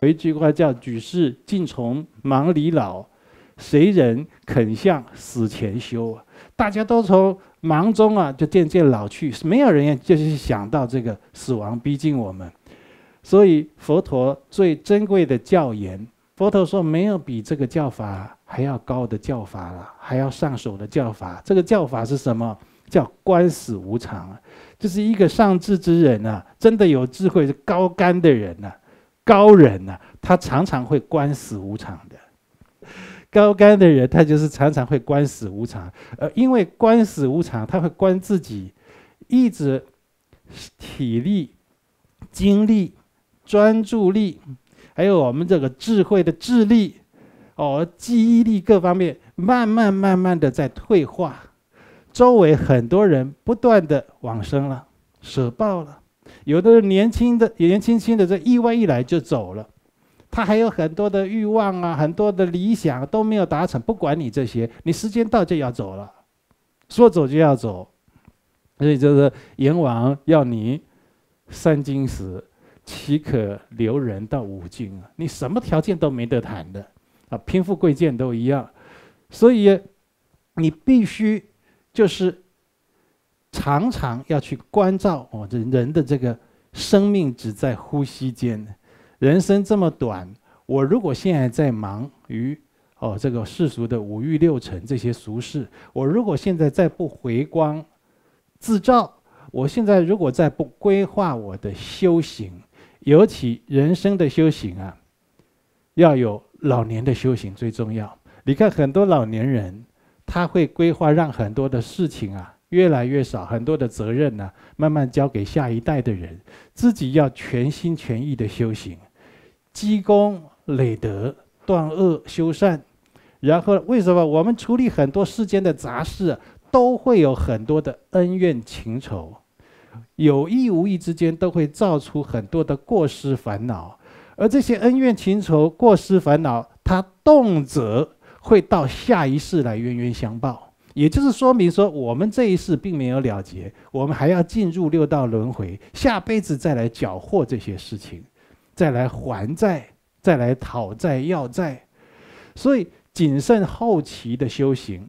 有一句话叫“举世尽从忙里老，谁人肯向死前修啊？”大家都从忙中啊，就渐渐老去，没有人愿就是想到这个死亡逼近我们。所以佛陀最珍贵的教言，佛陀说没有比这个教法还要高的教法了，还要上手的教法。这个教法是什么？叫“观死无常”。就是一个上智之人呐，真的有智慧、是高干的人呐。高人呢，他常常会观死无常的。高干的人，他就是常常会观死无常，呃，因为观死无常，他会观自己，一直体力、精力、专注力，还有我们这个智慧的智力、哦记忆力各方面，慢慢慢慢的在退化。周围很多人不断的往生了，舍报了。有的年轻的、年轻轻的，这意外一来就走了，他还有很多的欲望啊，很多的理想都没有达成。不管你这些，你时间到就要走了，说走就要走，所以就是阎王要你三金时，岂可留人到五金啊？你什么条件都没得谈的啊，贫富贵贱都一样，所以你必须就是。常常要去关照哦，这人的这个生命只在呼吸间，人生这么短。我如果现在在忙于哦这个世俗的五欲六尘这些俗事，我如果现在再不回光自照，我现在如果再不规划我的修行，尤其人生的修行啊，要有老年的修行最重要。你看很多老年人，他会规划让很多的事情啊。越来越少，很多的责任呢，慢慢交给下一代的人，自己要全心全意的修行，积功累德，断恶修善。然后为什么我们处理很多世间的杂事，都会有很多的恩怨情仇，有意无意之间都会造出很多的过失烦恼，而这些恩怨情仇、过失烦恼，它动辄会到下一世来冤冤相报。也就是说明说，我们这一世并没有了结，我们还要进入六道轮回，下辈子再来缴获这些事情，再来还债，再来讨债要债，所以谨慎好奇的修行。